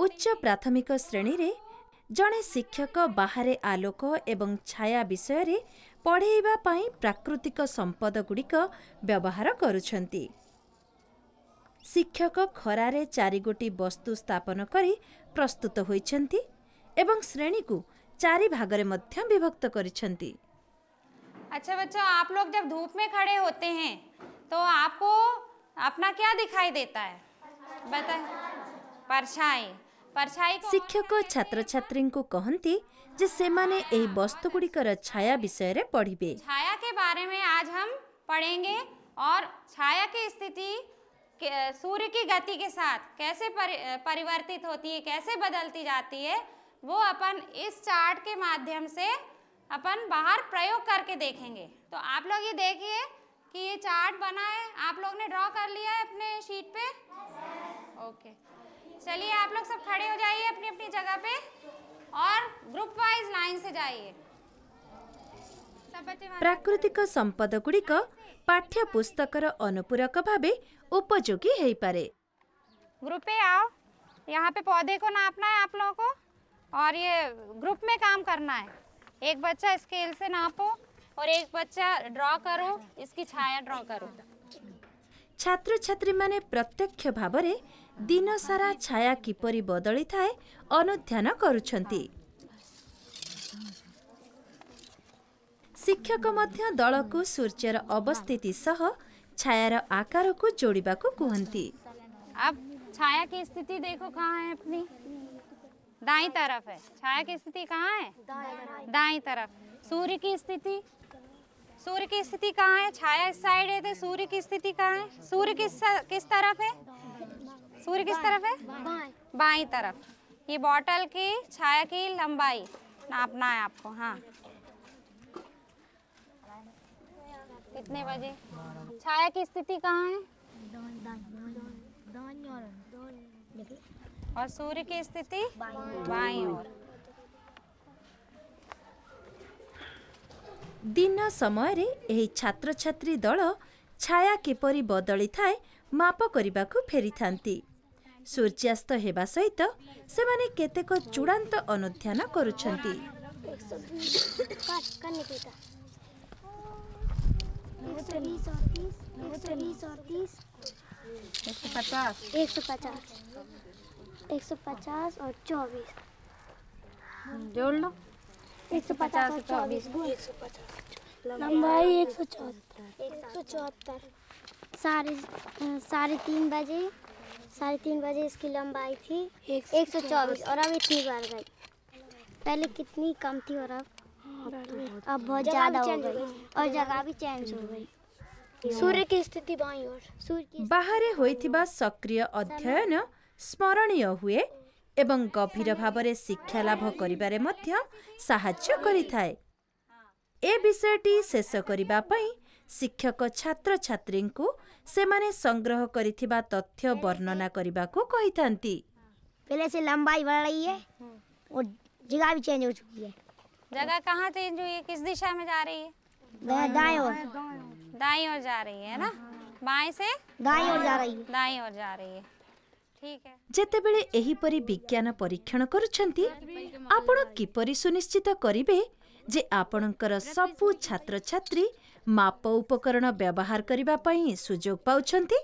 उच्च प्राथमिक श्रेणी रे जने शिक्षक बाहरे आलोक एवं छाया विषय रे पई प्राकृतिक संपद गुडीक व्यवहार करू शिक्षक खरारे चारिगोटी वस्तु स्थापन करी प्रस्तुत होई एवं श्रेणी को चारि भाग रे विभक्त करी अच्छा बच्चों आप लोग जब धूप में खड़े होते हैं तो आपको अपना क्या दिखाई देता है बता परछाई परछाई ଶିକ୍ଷକ ଛାତ୍ରଛାତ୍ରୀଙ୍କୁ କହନ୍ତି ଯେ ସେମାନେ ଏହି ବସ୍ତୁଗୁଡ଼ିକର ଛାୟା ବିଷୟରେ छाया के बारे में आज हम पढ़ेंगे और छाया की स्थिति सूर्य की गति के साथ कैसे परिवर्तित होती है कैसे बदलती जाती है वो अपन इस चार्ट के माध्यम से अपन बाहर प्रयोग करके देखेंगे तो आप लोग ये देखिए कि ये चार्ट बना है आप लोग ने ड्रॉ कर लिया है अपने शीट पे ओके चलिए आप लोग सब खड़े हो जाइए अपनी अपनी जगह पे और ग्रुप वाइज लाइन से जाइए प्राकृतिक संपद ପ୍ରାକୃତିକ ସମ୍ପଦଗୁଡ଼ିକ अनुपूरक भाव उपयोगी हो ହେଇପାରେ ग्रुप पे आओ यहाँ पे पौधे को नापना है आप लोगों को और ये ग्रुप में काम करना है एक बच्चा स्केल से नापो और एक बच्चा ड्रॉ करो इसकी छाया ड्रॉ करो छात्र छात्री मैंने प्रत्यक्ष भाव में दिन सारा छाय किपर बदली थाए अनुध्यान कर शिक्षक दल को सूर्यर अवस्थित सह छायार आकार को जोड़ा छाया की स्थिति देखो कहाँ है अपनी दाई तरफ है छाया की स्थिति कहाँ है दाई तरफ सूर्य की स्थिति सूर्य की स्थिति कहाँ है छाया इस साइड है तो सूर्य की स्थिति कहाँ है सूर्य किस किस तरफ है सूर्य किस तरफ है बाई तरफ ये बॉटल की छाया की लंबाई नापना है आपको हाँ कितने बजे छाया की स्थिति कहाँ है और सूर्य की स्थिति बाई ओर ଦିନ ସମୟରେ ଏହି ଛାତ୍ରଛାତ୍ରୀ ଦଳ ଛାୟା କିପରି ବଦଳିଥାଏ ମାପ फेरी थांती। सूर्यास्त ହେବା ସହିତ ସେମାନେ କେତେକ ଚୂଡ଼ାନ୍ତ ଅନୁଧ୍ୟାନ କରୁଛନ୍ତି लंबाई एक सौ चौहत्तर साढ़े साढ़े तीन बजे साढ़े तीन बजे इसकी लंबाई थी एक सौ चौबीस और अब इतनी बढ़ गई पहले कितनी कम थी और अब अब बहुत ज़्यादा हो गई और जगह भी चेंज हो गई सूर्य की स्थिति बाई और सूर्य बाहरे ହୋଇଥିବା ସକ୍ରିୟ ଅଧ୍ୟୟନ ସ୍ମରଣୀୟ ହୁଏ ଏବଂ ଗଭୀର ଭାବରେ ଶିକ୍ଷା ଲାଭ କରିବାରେ ମଧ୍ୟ ସାହାଯ୍ୟ କରିଥାଏ ଏ ବିଷୟଟି ଶିକ୍ଷକ ଛାତ୍ରଛାତ୍ରୀଙ୍କୁ ସେମାନେ ସଂଗ୍ରହ କରିଥିବା ତଥ୍ୟ ବର୍ଣ୍ଣନା କରିବାକୁ କହିଥାନ୍ତି ଯେତେବେଳେ ଏହିପରି ବିଜ୍ଞାନ ପରୀକ୍ଷଣ କରୁଛନ୍ତି ଆପଣ କିପରି ସୁନିଶ୍ଚିତ କରିବେ ଯେ ଆପଣଙ୍କର ସବୁ ଛାତ୍ରଛାତ୍ରୀ ମାପ ଉପକରଣ ବ୍ୟବହାର କରିବା ପାଇଁ ସୁଯୋଗ ପାଉଛନ୍ତି